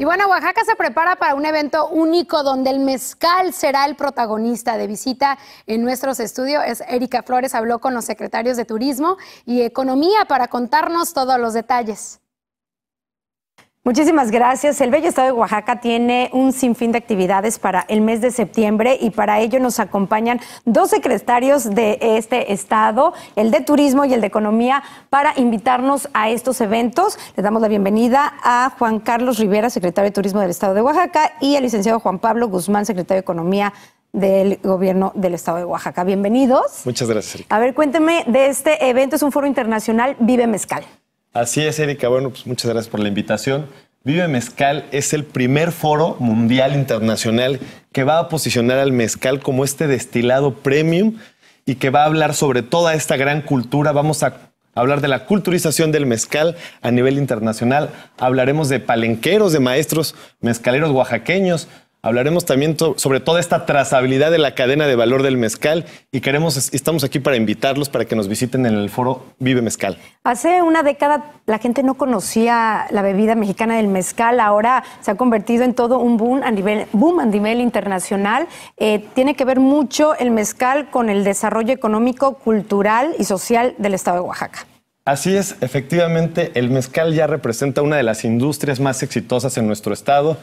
Y bueno, Oaxaca se prepara para un evento único donde el mezcal será el protagonista. De visita en nuestros estudios es Erika Flores, habló con los secretarios de Turismo y Economía para contarnos todos los detalles. Muchísimas gracias. El Bello Estado de Oaxaca tiene un sinfín de actividades para el mes de septiembre y para ello nos acompañan dos secretarios de este estado, el de Turismo y el de Economía, para invitarnos a estos eventos. Les damos la bienvenida a Juan Carlos Rivera, secretario de Turismo del Estado de Oaxaca, y al licenciado Juan Pablo Guzmán, secretario de Economía del gobierno del estado de Oaxaca. Bienvenidos. Muchas gracias. A ver, cuénteme de este evento, es un foro internacional Vive Mezcal. Así es, Erika. Bueno, pues muchas gracias por la invitación. Vive Mezcal es el primer foro mundial internacional que va a posicionar al mezcal como este destilado premium y que va a hablar sobre toda esta gran cultura. Vamos a hablar de la culturización del mezcal a nivel internacional. Hablaremos de palenqueros, de maestros mezcaleros oaxaqueños, Hablaremos también sobre toda esta trazabilidad de la cadena de valor del mezcal y queremos, estamos aquí para invitarlos para que nos visiten en el foro Vive Mezcal. Hace una década la gente no conocía la bebida mexicana del mezcal, ahora se ha convertido en todo un boom a nivel, boom a nivel internacional. Eh, tiene que ver mucho el mezcal con el desarrollo económico, cultural y social del estado de Oaxaca. Así es, efectivamente, el mezcal ya representa una de las industrias más exitosas en nuestro estado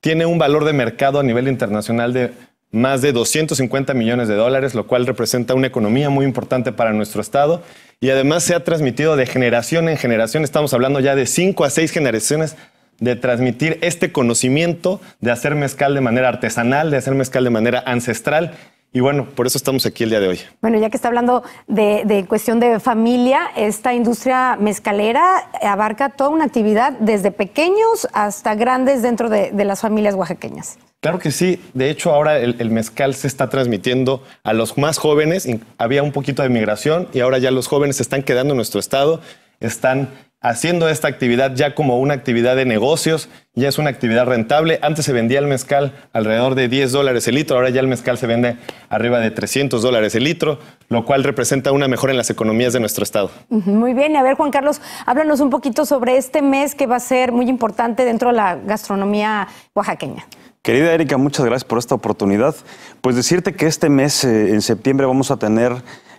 tiene un valor de mercado a nivel internacional de más de 250 millones de dólares, lo cual representa una economía muy importante para nuestro Estado. Y además se ha transmitido de generación en generación, estamos hablando ya de cinco a seis generaciones de transmitir este conocimiento de hacer mezcal de manera artesanal, de hacer mezcal de manera ancestral y bueno, por eso estamos aquí el día de hoy. Bueno, ya que está hablando de, cuestión de familia, esta industria mezcalera abarca toda una actividad desde pequeños hasta grandes dentro de, las familias oaxaqueñas. Claro que sí. De hecho, ahora el, el, mezcal se está transmitiendo a los más jóvenes. Había un poquito de migración y ahora ya los jóvenes se están quedando en nuestro estado, están haciendo esta actividad ya como una actividad de negocios, ya es una actividad rentable. Antes se vendía el mezcal alrededor de 10 dólares el litro, ahora ya el mezcal se vende arriba de 300 dólares el litro, lo cual representa una mejora en las economías de nuestro estado. Muy bien, a ver Juan Carlos, háblanos un poquito sobre este mes que va a ser muy importante dentro de la gastronomía oaxaqueña. Querida Erika, muchas gracias por esta oportunidad. Pues decirte que este mes, eh, en septiembre, vamos a tener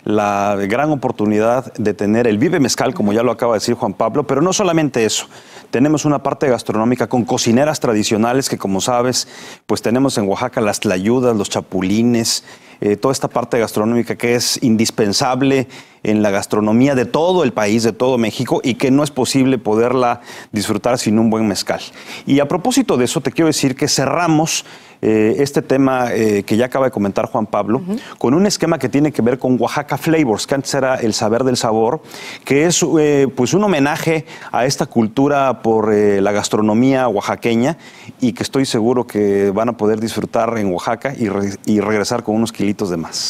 la gran oportunidad de tener el Vive Mezcal, como ya lo acaba de decir Juan Pablo, pero no solamente eso. Tenemos una parte gastronómica con cocineras tradicionales que, como sabes, pues tenemos en Oaxaca las tlayudas, los chapulines, eh, toda esta parte gastronómica que es indispensable en la gastronomía de todo el país, de todo México, y que no es posible poderla disfrutar sin un buen mezcal. Y a propósito de eso, te quiero decir que cerramos eh, este tema eh, que ya acaba de comentar Juan Pablo, con un esquema que tiene que ver con Oaxaca Flavors, que antes era el saber del sabor, que es eh, pues un homenaje a esta cultura por la gastronomía oaxaqueña y que estoy seguro que van a poder disfrutar en Oaxaca y regresar con unos kilitos de más.